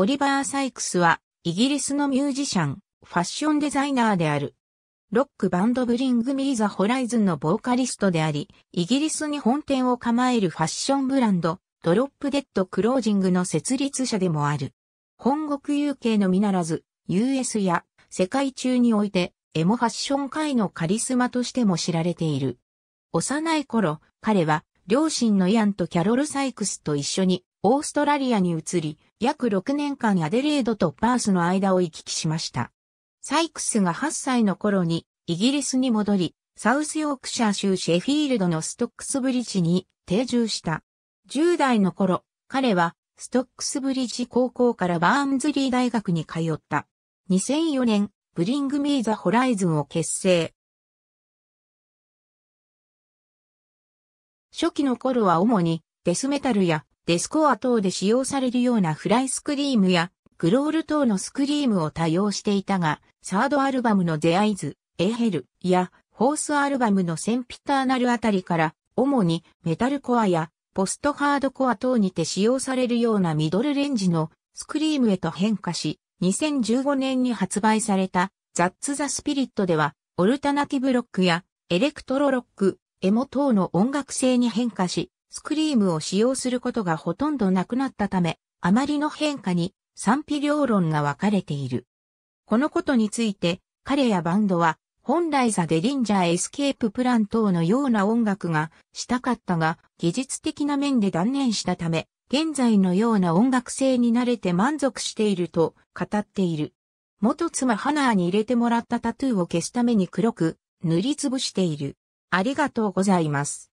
オリバー・サイクスは、イギリスのミュージシャン、ファッションデザイナーである。ロックバンドブリング・ミー・ザ・ホライズンのボーカリストであり、イギリスに本店を構えるファッションブランド、ドロップデッド・クロージングの設立者でもある。本国有形のみならず、US や世界中において、エモファッション界のカリスマとしても知られている。幼い頃、彼は、両親のイアンとキャロル・サイクスと一緒に、オーストラリアに移り、約6年間アデレードとパースの間を行き来しました。サイクスが8歳の頃にイギリスに戻り、サウスヨークシャー州シェフィールドのストックスブリッジに定住した。10代の頃、彼はストックスブリッジ高校からバーンズリー大学に通った。2004年、ブリング・ミー・ザ・ホライズンを結成。初期の頃は主にデスメタルやデスコア等で使用されるようなフライスクリームやクロール等のスクリームを多用していたが、サードアルバムのゼアイズ、エヘルやホースアルバムのセンピターナルあたりから、主にメタルコアやポストハードコア等にて使用されるようなミドルレンジのスクリームへと変化し、2015年に発売されたザッツ・ザ・スピリットでは、オルタナティブロックやエレクトロロック、エモ等の音楽性に変化し、スクリームを使用することがほとんどなくなったため、あまりの変化に賛否両論が分かれている。このことについて、彼やバンドは、本来ザ・デリンジャー・エスケープ・プラン等のような音楽がしたかったが、技術的な面で断念したため、現在のような音楽性に慣れて満足していると語っている。元妻ハナーに入れてもらったタトゥーを消すために黒く塗りつぶしている。ありがとうございます。